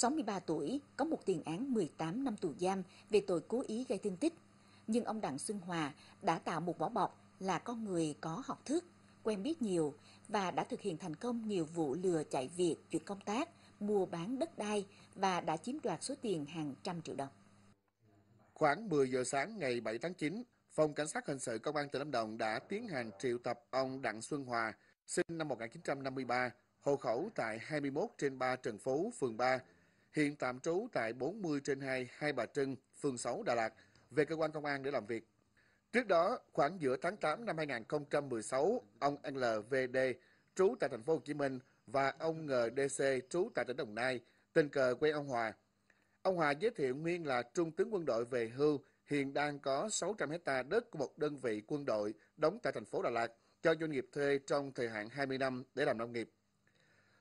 63 tuổi, có một tiền án 18 năm tù giam về tội cố ý gây thương tích. Nhưng ông Đặng Xuân Hòa đã tạo một vỏ bọc là con người có học thức, quen biết nhiều và đã thực hiện thành công nhiều vụ lừa chạy việc, chuyển công tác, mua bán đất đai và đã chiếm đoạt số tiền hàng trăm triệu đồng. Khoảng 10 giờ sáng ngày 7 tháng 9, Phòng Cảnh sát Hình sự Công an tỉnh Lâm Đồng đã tiến hành triệu tập ông Đặng Xuân Hòa, sinh năm 1953, hộ khẩu tại 21 trên 3 Trần Phú, phường 3, hiện tạm trú tại 40 trên 2 Hai Bà Trưng, phường 6 Đà Lạt về cơ quan công an để làm việc. Trước đó, khoảng giữa tháng 8 năm 2016, ông LVD trú tại thành phố Hồ Chí Minh và ông NDC trú tại tỉnh Đồng Nai, tình cờ quen ông Hòa. Ông Hòa giới thiệu Nguyên là trung tướng quân đội về hưu, hiện đang có 600 hecta đất của một đơn vị quân đội đóng tại thành phố Đà Lạt cho doanh nghiệp thuê trong thời hạn 20 năm để làm nông nghiệp.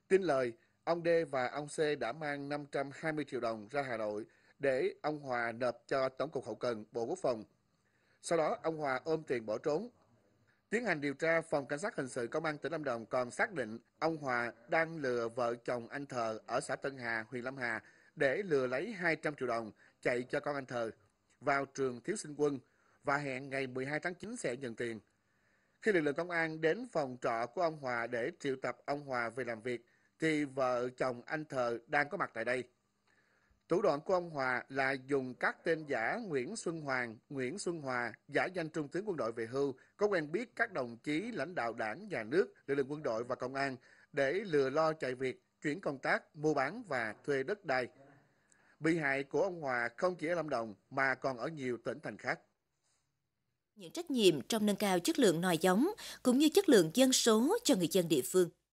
Tin lời, Ông D và ông C đã mang 520 triệu đồng ra Hà Nội để ông Hòa nộp cho Tổng cục Hậu cần Bộ Quốc phòng. Sau đó, ông Hòa ôm tiền bỏ trốn. Tiến hành điều tra, Phòng Cảnh sát Hình sự Công an tỉnh Lâm Đồng còn xác định ông Hòa đang lừa vợ chồng anh Thờ ở xã Tân Hà, huyện Lâm Hà để lừa lấy 200 triệu đồng chạy cho con anh Thờ vào trường thiếu sinh quân và hẹn ngày 12 tháng 9 sẽ nhận tiền. Khi lực lượng công an đến phòng trọ của ông Hòa để triệu tập ông Hòa về làm việc, thì vợ chồng anh Thờ đang có mặt tại đây. Thủ đoạn của ông Hòa là dùng các tên giả Nguyễn Xuân Hoàng, Nguyễn Xuân Hòa, giả danh trung tướng quân đội về hưu, có quen biết các đồng chí lãnh đạo đảng, nhà nước, lực lượng quân đội và công an để lừa lo chạy việc, chuyển công tác, mua bán và thuê đất đai. Bị hại của ông Hòa không chỉ ở Lâm Đồng mà còn ở nhiều tỉnh thành khác. Những trách nhiệm trong nâng cao chất lượng nòi giống cũng như chất lượng dân số cho người dân địa phương.